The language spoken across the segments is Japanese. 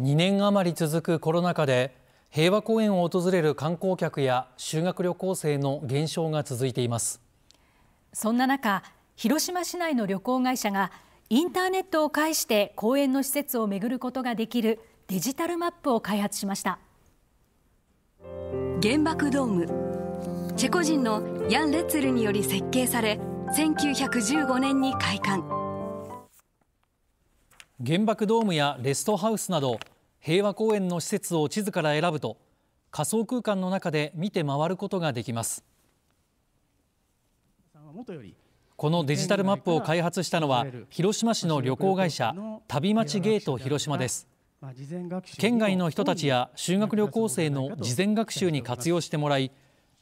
2年余り続くコロナ禍で平和公園を訪れる観光客や修学旅行生の減少が続いていますそんな中広島市内の旅行会社がインターネットを介して公園の施設を巡ることができるデジタルマップを開発しました原爆ドームチェコ人のヤン・レッツェルにより設計され1915年に開館原爆ドームやレストハウスなど平和公園の施設を地図から選ぶと仮想空間の中で見て回ることができますこのデジタルマップを開発したのは広島市の旅行会社旅町ゲート広島です県外の人たちや修学旅行生の事前学習に活用してもらい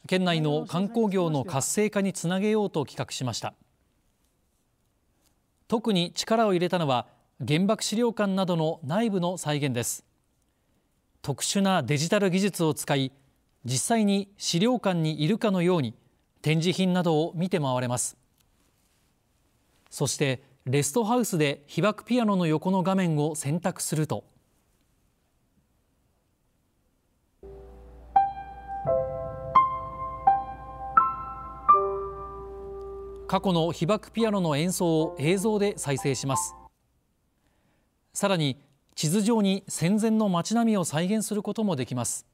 県内の観光業の活性化につなげようと企画しました特に力を入れたのは原爆資料館などの内部の再現です特殊なデジタル技術を使い実際に資料館にいるかのように展示品などを見て回れますそしてレストハウスで被爆ピアノの横の画面を選択すると過去の被爆ピアノの演奏を映像で再生しますさらに地図上に戦前の街並みを再現することもできます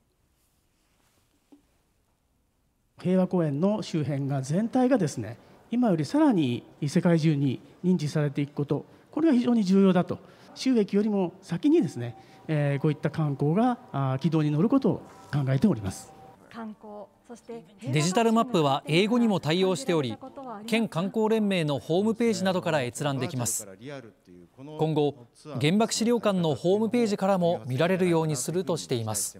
平和公園の周辺が全体がですね今よりさらに世界中に認知されていくことこれが非常に重要だと収益よりも先にですね、えー、こういった観光が軌道に乗ることを考えております。観光そしてデジタルマップは英語にも対応しており県観光連盟のホームページなどから閲覧できます今後原爆資料館のホームページからも見られるようにするとしています